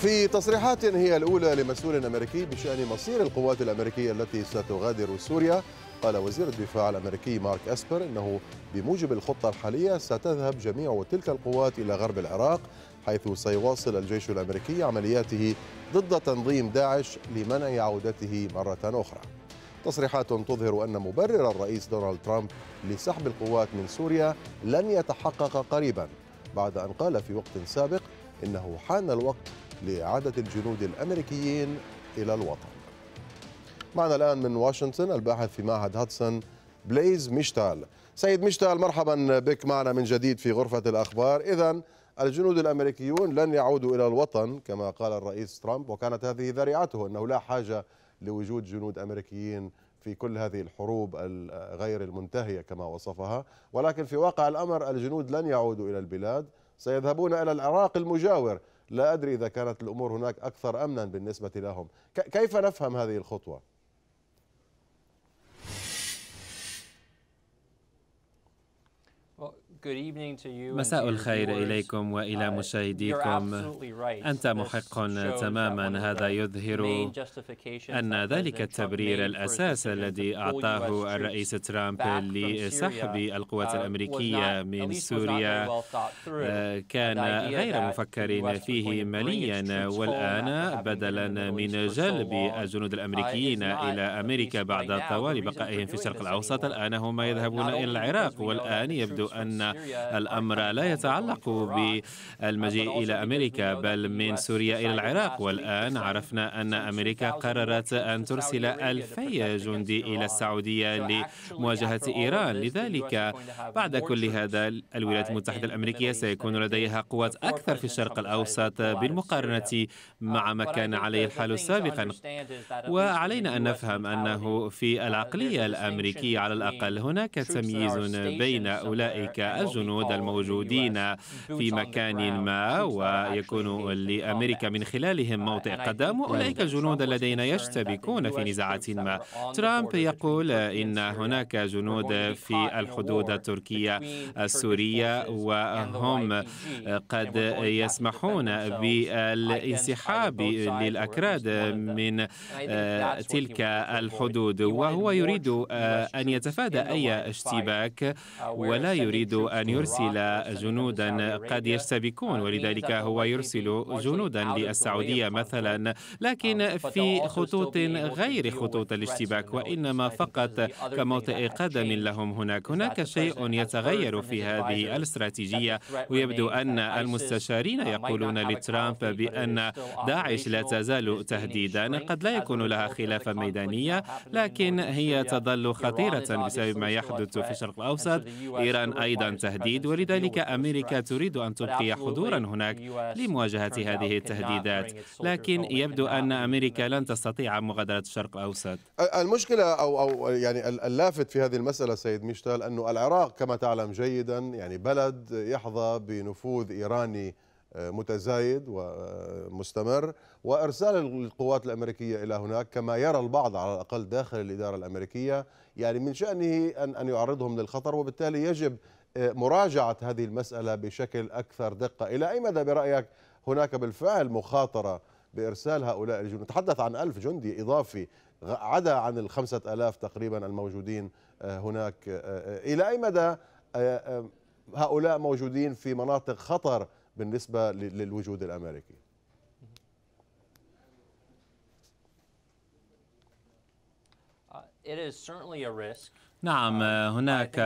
في تصريحات هي الأولى لمسؤول أمريكي بشأن مصير القوات الأمريكية التي ستغادر سوريا قال وزير الدفاع الأمريكي مارك أسبر أنه بموجب الخطة الحالية ستذهب جميع تلك القوات إلى غرب العراق حيث سيواصل الجيش الأمريكي عملياته ضد تنظيم داعش لمنع عودته مرة أخرى تصريحات تظهر أن مبرر الرئيس دونالد ترامب لسحب القوات من سوريا لن يتحقق قريبا بعد أن قال في وقت سابق إنه حان الوقت لإعادة الجنود الأمريكيين إلى الوطن معنا الآن من واشنطن الباحث في معهد هاتسون بليز مشتال سيد مشتال مرحبا بك معنا من جديد في غرفة الأخبار إذا الجنود الأمريكيون لن يعودوا إلى الوطن كما قال الرئيس ترامب وكانت هذه ذريعته أنه لا حاجة لوجود جنود أمريكيين في كل هذه الحروب الغير المنتهية كما وصفها ولكن في واقع الأمر الجنود لن يعودوا إلى البلاد سيذهبون إلى العراق المجاور لا أدري إذا كانت الأمور هناك أكثر أمنا بالنسبة لهم كيف نفهم هذه الخطوة؟ مساء الخير إليكم وإلى uh, مشاهديكم أنت محق تماما هذا يظهر أن ذلك التبرير الأساس الذي أعطاه الرئيس ترامب لسحب القوات uh, الأمريكية من سوريا uh, كان غير مفكر فيه مليا والآن بدلا من جلب الجنود الأمريكيين إلى أمريكا بعد طوال بقائهم في الشرق الأوسط الآن هم يذهبون إلى العراق والآن يبدو أن الأمر لا يتعلق بالمجيء إلى أمريكا بل من سوريا إلى العراق والآن عرفنا أن أمريكا قررت أن ترسل ألفي جندي إلى السعودية لمواجهة إيران لذلك بعد كل هذا الولايات المتحدة الأمريكية سيكون لديها قوات أكثر في الشرق الأوسط بالمقارنة مع ما كان عليه الحال سابقا وعلينا أن نفهم أنه في العقلية الأمريكية على الأقل هناك تمييز بين أولئك الجنود الموجودين في مكان ما ويكون لأمريكا من خلالهم موطئ قدم وأولئك الجنود الذين يشتبكون في نزاعات ما ترامب يقول إن هناك جنود في الحدود التركية السورية وهم قد يسمحون بالانسحاب للأكراد من آه، تلك الحدود وهو يريد آه، أن يتفادى أي اشتباك ولا يريد أن يرسل جنودا قد يشتبكون ولذلك هو يرسل جنودا للسعودية مثلا لكن في خطوط غير خطوط الاشتباك وإنما فقط كموطئ قدم لهم هناك هناك شيء يتغير في هذه الاستراتيجية ويبدو أن المستشارين يقولون لترامب بأن داعش لا تزال تهديدا قد لا يكون لها خلاف ميدانية لكن هي تظل خطيرة بسبب ما يحدث في الشرق الأوسط إيران أيضا تهديد ولذلك أمريكا تريد أن تبقي حضورا هناك لمواجهة هذه التهديدات لكن يبدو أن أمريكا لن تستطيع مغادرة الشرق الأوسط المشكلة أو, أو يعني اللافت في هذه المسألة سيد ميشتال أنه العراق كما تعلم جيدا يعني بلد يحظى بنفوذ إيراني آه، متزايد ومستمر وارسال القوات الامريكيه الى هناك كما يرى البعض على الاقل داخل الاداره الامريكيه يعني من شانه ان ان يعرضهم للخطر وبالتالي يجب مراجعة هذه المسألة بشكل أكثر دقة إلى أي مدى برأيك هناك بالفعل مخاطرة بإرسال هؤلاء الجنود نتحدث عن ألف جندي إضافي عدا عن الخمسة ألاف تقريبا الموجودين آه، هناك آه، آه، إلى أي مدى هؤلاء موجودين في مناطق خطر بالنسبة للوجود الأمريكي uh, It is certainly a risk. نعم آه، هناك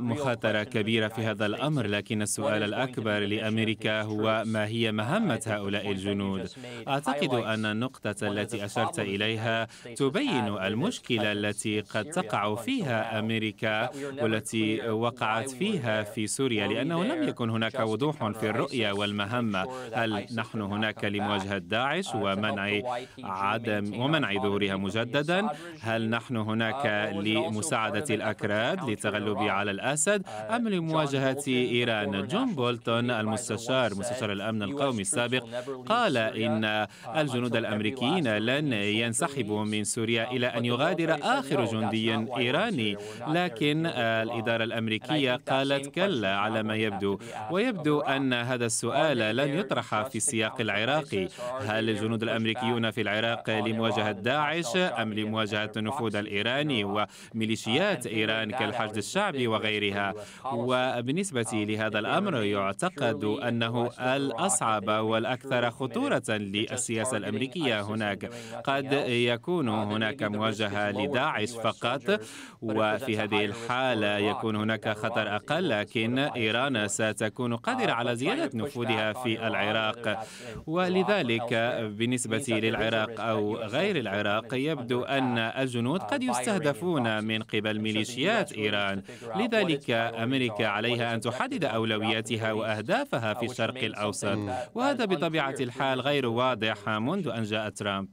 مخاطرة كبيرة في هذا الأمر لكن السؤال الأكبر لأمريكا هو ما هي آه، مهمة هؤلاء الجنود أعتقد أن النقطة التي أشرت إليها تبين المشكلة التي قد تقع فيها أمريكا والتي وقعت فيها في سوريا لأنه لم يكن هناك وضوح في الرؤية والمهمة هل uh, نحن هناك لمواجهة داعش ومنع عدم ومنع ظهورها مجددا هل نحن هناك لمساعدة الأكراد للتغلب على الأسد أم لمواجهة إيران جون بولتون المستشار مستشار الأمن القومي السابق قال إن الجنود الأمريكيين لن ينسحبوا من سوريا إلى أن يغادر آخر جندي إيراني لكن الإدارة الأمريكية قالت كلا على ما يبدو ويبدو أن هذا السؤال لن يطرح في السياق العراقي هل الجنود الأمريكيون في العراق لمواجهة داعش أم لمواجهة النفوذ الإيراني وميليشيات إيران كالحشد الشعبي وغيرها وبالنسبة آه، لهذا الأمر يعتقد أنه الأصعب والأكثر خطورة للسياسة الأمريكية هناك قد يكون هناك مواجهة لداعش فقط وفي هذه الحالة يكون هناك خطر أقل لكن إيران ستكون آه، قادرة على زيادة نفوذها في العراق ولذلك بالنسبة للعراق أو غير العراق يبدو أن الجنود آه، قد يستهدفون من قبل ميليشيات إيران لذلك أمريكا عليها أن تحدد أولوياتها وأهدافها في الشرق الأوسط وهذا بطبيعة الحال غير واضح منذ أن جاء ترامب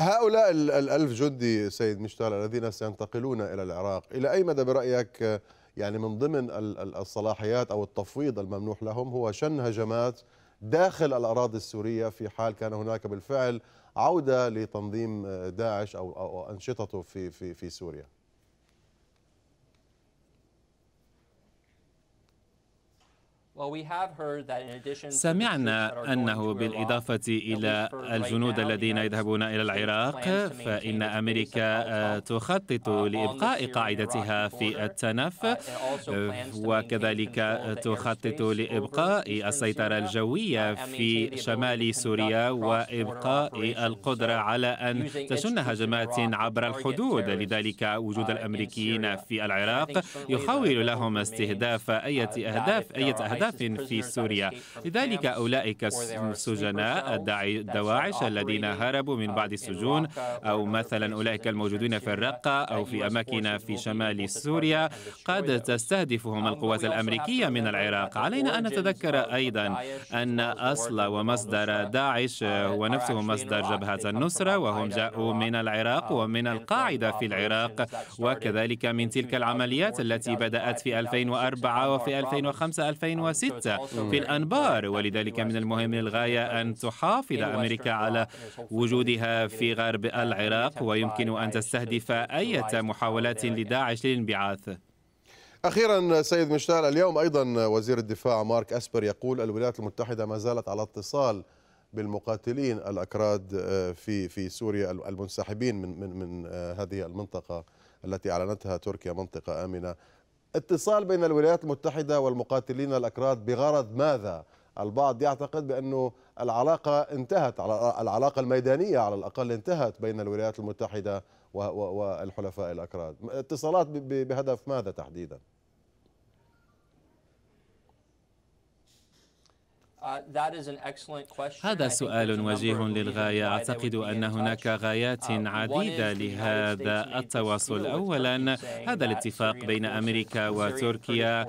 هؤلاء الألف جندي سيد مشتال الذين سينتقلون إلى العراق إلى أي مدى برأيك يعني من ضمن الصلاحيات أو التفويض الممنوح لهم هو شن هجمات داخل الأراضي السورية في حال كان هناك بالفعل عودة لتنظيم داعش أو أنشطته في, في, في سوريا سمعنا أنه بالإضافة إلى الجنود الذين يذهبون إلى العراق فإن أمريكا آه، uh, تخطط لإبقاء قاعدتها في uh, التنف آه، وكذلك تخطط لإبقاء السيطرة uh, الجوية في شمال سوريا وإبقاء القدرة على أن تشن هجمات عبر الحدود لذلك وجود الأمريكيين في العراق يحاول لهم استهداف أي أهداف أي أهداف آلاف في سوريا لذلك أولئك السجناء الدواعش الذين هربوا من uh, بعض السجون أو مثلا أولئك الموجودين في الرقة أو في أماكن في شمال سوريا قد تستهدفهم um, القوات الأمريكية uh, من العراق علينا أن نتذكر أيضا أن أصل ومصدر داعش هو نفسه مصدر جبهة النصرة وهم جاءوا من العراق ومن القاعدة في العراق وكذلك من تلك العمليات التي بدأت في 2004 وفي 2005 2006 ستة في الأنبار ولذلك من المهم للغاية أن تحافظ أمريكا على وجودها في غرب العراق ويمكن أن تستهدف أي محاولات لداعش للانبعاث أخيرا سيد مشتال اليوم أيضا وزير الدفاع مارك أسبر يقول الولايات المتحدة ما زالت على اتصال بالمقاتلين الأكراد آه، في في سوريا المنسحبين من من من آه، هذه المنطقة التي أعلنتها تركيا منطقة آمنة اتصال بين الولايات المتحدة والمقاتلين الأكراد بغرض ماذا؟ البعض يعتقد بأنه العلاقة انتهت على العلاقة الميدانية على الأقل انتهت بين الولايات المتحدة والحلفاء الأكراد اتصالات بهدف ماذا تحديداً؟ Uh, هذا سؤال وجيه للغاية أعتقد أن هناك غايات uh, عديدة لهذا التواصل أولا هذا الاتفاق بين أمريكا وتركيا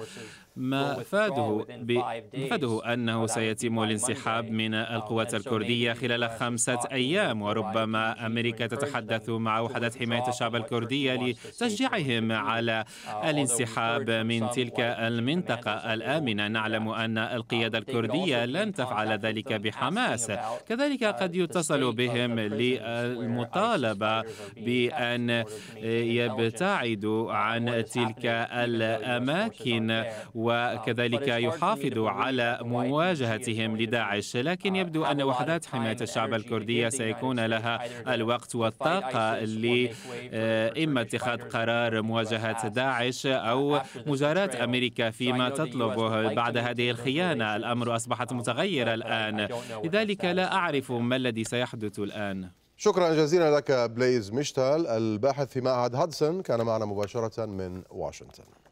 ما فاده مفاده أنه سيتم الانسحاب من uh, القوات الكردية خلال uh, خمسة أيام وربما أمريكا تتحدث مع وحدات حماية الشعب الكردية لتشجيعهم على uh, الانسحاب من تلك المنطقة الآمنة نعلم أن القيادة الكردية لن تفعل ذلك بحماس كذلك قد يتصل بهم للمطالبة بأن يبتعدوا عن تلك الأماكن وكذلك يحافظ على مواجهتهم لداعش لكن يبدو أن وحدات حماية الشعب الكردية سيكون لها الوقت والطاقة لإما اتخاذ قرار مواجهة داعش أو مجاراة أمريكا فيما تطلبه بعد هذه الخيانة الأمر أصبحت متغيرة الآن لذلك لا أعرف ما الذي سيحدث الآن شكرا جزيلا لك بليز مشتال الباحث في معهد هادسون كان معنا مباشرة من واشنطن